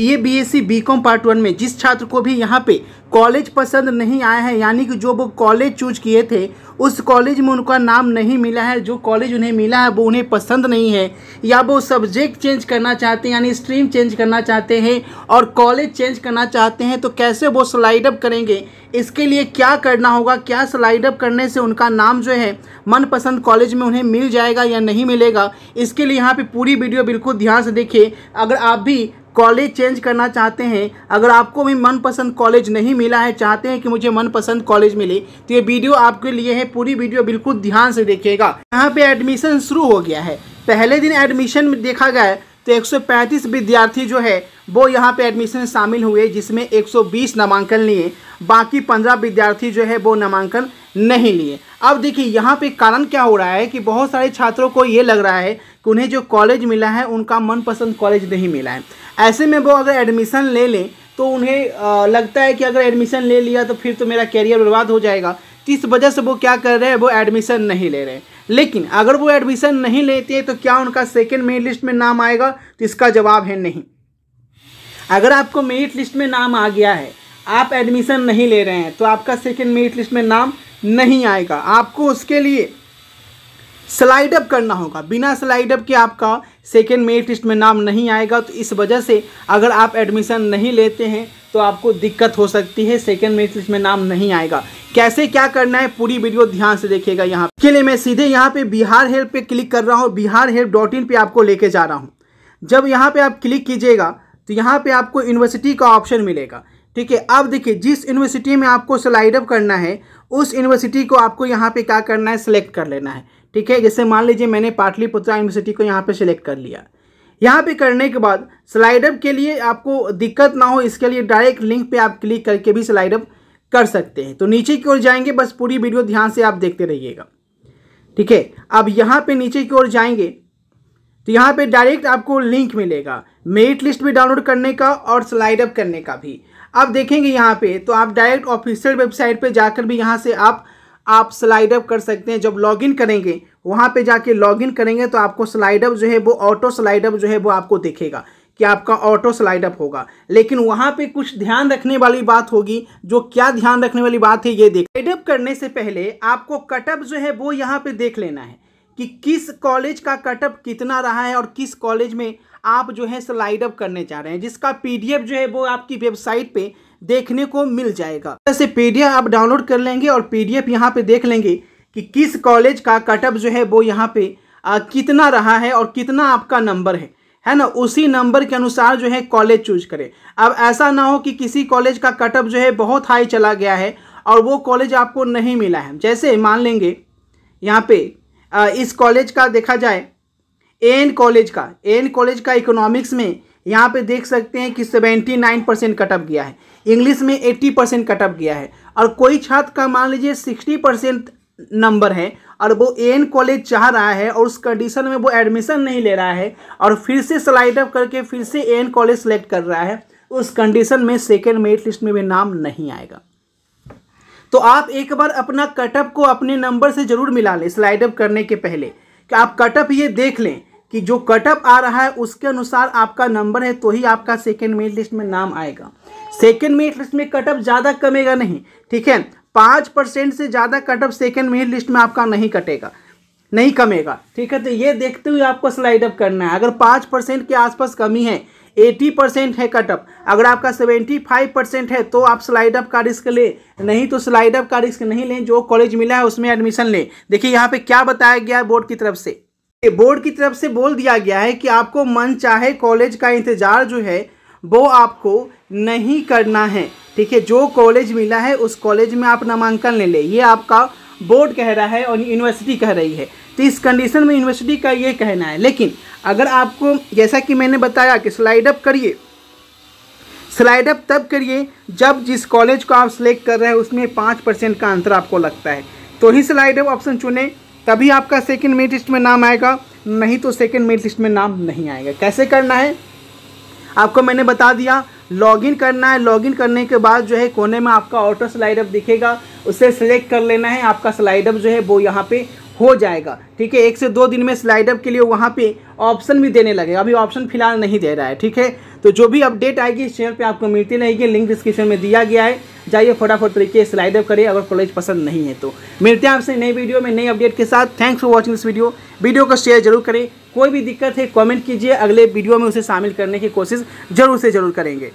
ये BSc BCom part one में जिस छात्र को भी यहाँ पे कॉलेज पसंद नहीं आया है यानी कि जो वो कॉलेज चूज किए थे उस कॉलेज में उनका नाम नहीं मिला है जो कॉलेज उन्हें मिला है वो उन्हें पसंद नहीं है या वो सब्जेक्ट चेंज करना चाहते हैं यानी स्ट्रीम चेंज करना चाहते हैं और कॉलेज चेंज करना चाहते हैं तो कैसे वो स्लाइडअप करेंगे इसके लिए क्या करना होगा क्या स्लाइडअप करने से उनका नाम जो है मनपसंद कॉलेज में उन्हें मिल जाएगा या नहीं मिलेगा इसके लिए यहाँ पर पूरी वीडियो बिल्कुल ध्यान से देखिए अगर आप भी कॉलेज चेंज करना चाहते हैं अगर आपको भी मनपसंद कॉलेज नहीं मिला है चाहते हैं कि मुझे मनपसंद कॉलेज मिले तो ये वीडियो आपके लिए है पूरी वीडियो बिल्कुल ध्यान से देखिएगा यहाँ पे एडमिशन शुरू हो गया है पहले दिन एडमिशन में देखा गया है तो 135 विद्यार्थी जो है वो यहाँ पे एडमिशन शामिल हुए जिसमें 120 नामांकन लिए बाकी 15 विद्यार्थी जो है वो नामांकन नहीं लिए अब देखिए यहाँ पे कारण क्या हो रहा है कि बहुत सारे छात्रों को ये लग रहा है कि उन्हें जो कॉलेज मिला है उनका मनपसंद कॉलेज नहीं मिला है ऐसे में वो अगर एडमिशन ले लें तो उन्हें लगता है कि अगर एडमिशन ले लिया तो फिर तो मेरा कैरियर बर्बाद हो जाएगा तो इस वजह से वो क्या कर रहे हैं वो एडमिशन नहीं ले रहे हैं लेकिन अगर वो एडमिशन नहीं लेते हैं तो क्या उनका सेकेंड मेरिट लिस्ट में नाम आएगा तो इसका जवाब है नहीं अगर आपको मेरिट लिस्ट में नाम आ गया है आप एडमिशन नहीं ले रहे हैं तो आपका सेकेंड मेरिट लिस्ट में नाम नहीं आएगा आपको उसके लिए स्लाइड अप करना होगा बिना स्लाइड अप के आपका सेकेंड मेरिट लिस्ट में नाम नहीं आएगा तो इस वजह से अगर आप एडमिशन नहीं लेते हैं तो आपको दिक्कत हो सकती है सेकेंड मेरिट लिस्ट में नाम नहीं आएगा कैसे क्या करना है पूरी वीडियो ध्यान से देखिएगा यहाँ के लिए मैं सीधे यहाँ पे बिहार हेल्प पे क्लिक कर रहा हूँ बिहार हेल्प डॉट इन पर आपको लेके जा रहा हूँ जब यहाँ पर आप क्लिक कीजिएगा तो यहाँ पर आपको यूनिवर्सिटी का ऑप्शन मिलेगा ठीक है अब देखिए जिस यूनिवर्सिटी में आपको स्लाइड अप करना है उस यूनिवर्सिटी को आपको यहाँ पे क्या करना है सिलेक्ट कर लेना है ठीक है जैसे मान लीजिए मैंने पाटलिपुत्रा यूनिवर्सिटी को यहाँ पे सिलेक्ट कर लिया यहाँ पे करने के बाद स्लाइड अप के लिए आपको दिक्कत ना हो इसके लिए डायरेक्ट लिंक पे आप क्लिक करके भी स्लाइड अप कर सकते हैं तो नीचे की ओर जाएंगे बस पूरी वीडियो ध्यान से आप देखते रहिएगा ठीक है अब यहाँ पर नीचे की ओर जाएंगे तो यहाँ पे डायरेक्ट आपको लिंक मिलेगा मेरिट लिस्ट भी डाउनलोड करने का और स्लाइड अप करने का भी आप देखेंगे यहाँ पे तो आप डायरेक्ट ऑफिशियल वेबसाइट पे जाकर भी यहाँ से आप आप स्लाइड अप कर सकते हैं जब लॉगिन करेंगे वहाँ पे जाके लॉगिन करेंगे तो आपको स्लाइड अप जो है वो ऑटो स्लाइड अप जो है वो आपको देखेगा कि आपका ऑटो स्लाइड अप होगा लेकिन वहाँ पे कुछ ध्यान रखने वाली बात होगी जो क्या ध्यान रखने वाली बात है ये देख स्लाइडअप अप करने से पहले आपको कटअप जो है वो यहाँ पर देख लेना है कि किस कॉलेज का कटअप कितना रहा है और किस कॉलेज में आप जो है स्लाइड अप करने जा रहे हैं जिसका पीडीएफ जो है वो आपकी वेबसाइट पे देखने को मिल जाएगा जैसे पीडीएफ आप डाउनलोड कर लेंगे और पीडीएफ यहाँ पे देख लेंगे कि किस कॉलेज का कटअप जो है वो यहाँ पे आ, कितना रहा है और कितना आपका नंबर है है ना उसी नंबर के अनुसार जो है कॉलेज चूज करें अब ऐसा ना हो कि किसी कॉलेज का कटअप जो है बहुत हाई चला गया है और वो कॉलेज आपको नहीं मिला है जैसे मान लेंगे यहाँ पे इस कॉलेज का देखा जाए एन कॉलेज का एन कॉलेज का इकोनॉमिक्स में यहाँ पे देख सकते हैं कि सेवेंटी नाइन परसेंट कटअप गया है इंग्लिश में एट्टी परसेंट कटअप गया है और कोई छात्र का मान लीजिए सिक्सटी परसेंट नंबर है और वो एन कॉलेज चाह रहा है और उस कंडीशन में वो एडमिशन नहीं ले रहा है और फिर से स्लाइड अप करके फिर से एन कॉलेज सेलेक्ट कर रहा है उस कंडीशन में सेकेंड मेरिट लिस्ट में भी नाम नहीं आएगा तो आप एक बार अपना कटअप को अपने नंबर से ज़रूर मिला लें स्लाइड अप करने के पहले कि आप कटअप ये देख लें कि जो कटअप आ रहा है उसके अनुसार आपका नंबर है तो ही आपका सेकेंड मेरिट लिस्ट में नाम आएगा सेकेंड मेरिट लिस्ट में कटअप ज़्यादा कमेगा नहीं ठीक है पाँच परसेंट से ज़्यादा कटअप सेकेंड मेरिट लिस्ट में आपका नहीं कटेगा नहीं कमेगा ठीक है तो ये देखते हुए आपको स्लाइड अप करना है अगर पाँच परसेंट के आसपास कमी है एटी परसेंट है कटअप अगर आपका सेवेंटी फाइव परसेंट है तो आप स्लाइड अप का रिस्क लें नहीं तो स्लाइड अप का रिस्क नहीं लें जो कॉलेज मिला है उसमें एडमिशन लें देखिए यहाँ पे क्या बताया गया है बोर्ड की तरफ से बोर्ड की तरफ से बोल दिया गया है कि आपको मन चाहे कॉलेज का इंतज़ार जो है वो आपको नहीं करना है ठीक है जो कॉलेज मिला है उस कॉलेज में आप नामांकन ले लें ये आपका बोर्ड कह रहा है और यूनिवर्सिटी कह रही है तो इस कंडीशन में यूनिवर्सिटी का ये कहना है लेकिन अगर आपको जैसा कि मैंने बताया कि स्लाइड अप करिए स्लाइड अप तब करिए जब जिस कॉलेज को आप सिलेक्ट कर रहे हैं उसमें पाँच परसेंट का आंसर आपको लगता है तो ही स्लाइड अप ऑप्शन चुने तभी आपका सेकेंड मेरिट लिस्ट में नाम आएगा नहीं तो सेकेंड मेरिट लिस्ट में नाम नहीं आएगा कैसे करना है आपको मैंने बता दिया लॉगिन करना है लॉगिन करने के बाद जो है कोने में आपका ऑटो स्लाइड अप दिखेगा उसे सेलेक्ट कर लेना है आपका स्लाइड अप जो है वो यहाँ पे हो जाएगा ठीक है एक से दो दिन में स्लाइडअप के लिए वहाँ पे ऑप्शन भी देने लगे अभी ऑप्शन फिलहाल नहीं दे रहा है ठीक है तो जो भी अपडेट आएगी इस चैनल पे आपको मिलती रहेगी लिंक डिस्क्रिप्शन में दिया गया है जाइए फटाफट तरीके से करिए अगर कॉलेज पसंद नहीं है तो मिलते हैं आपसे नई वीडियो में नई अपडेट के साथ thanks for watching this video video को शेयर जरूर करें कोई भी दिक्कत है कॉमेंट कीजिए अगले वीडियो में उसे शामिल करने की कोशिश जरूर से जरूर करेंगे